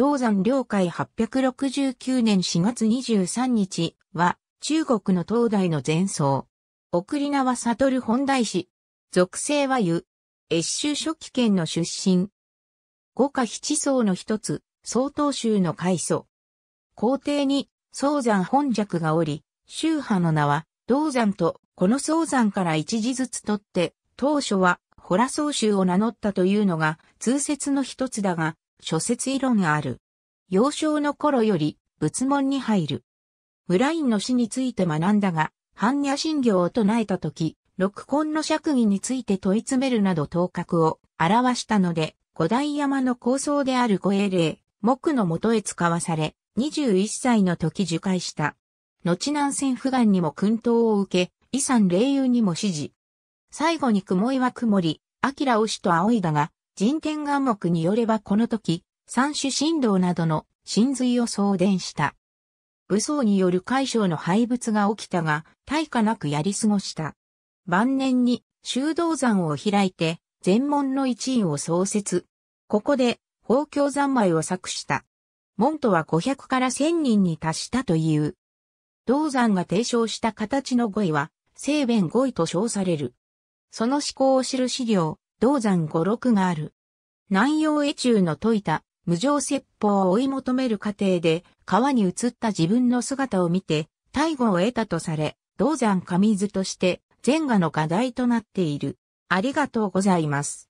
銅山領海869年4月23日は、中国の東大の前奏。送り名は悟本大師。属性は湯。越州初期県の出身。五家七層の一つ、曹洞宗の開祖。皇帝に、曹山本尺がおり、宗派の名は、銅山と、この曹山から一字ずつ取って、当初は、ホラ宗宗を名乗ったというのが、通説の一つだが、諸説異論ある。幼少の頃より仏門に入る。村ラインの死について学んだが、般若心経を唱えた時、六根の釈義について問い詰めるなど頭角を表したので、五代山の構想である護衛霊、木のもとへ使わされ、21歳の時受戒した。後南戦不願にも訓導を受け、遺産霊友にも指示。最後に雲井は曇り、明を死と仰いだが、人天眼目によればこの時、三種神道などの神髄を送電した。武装による解消の廃物が起きたが、大化なくやり過ごした。晩年に修道山を開いて、全門の一員を創設。ここで、宝鏡三昧を作した。門徒は500から1000人に達したという。道山が提唱した形の語彙は、聖弁語彙と称される。その思考を知る資料、銅山五六がある。南洋絵中の解いた無常説法を追い求める過程で川に映った自分の姿を見て大悟を得たとされ、銅山神図として、前画の課題となっている。ありがとうございます。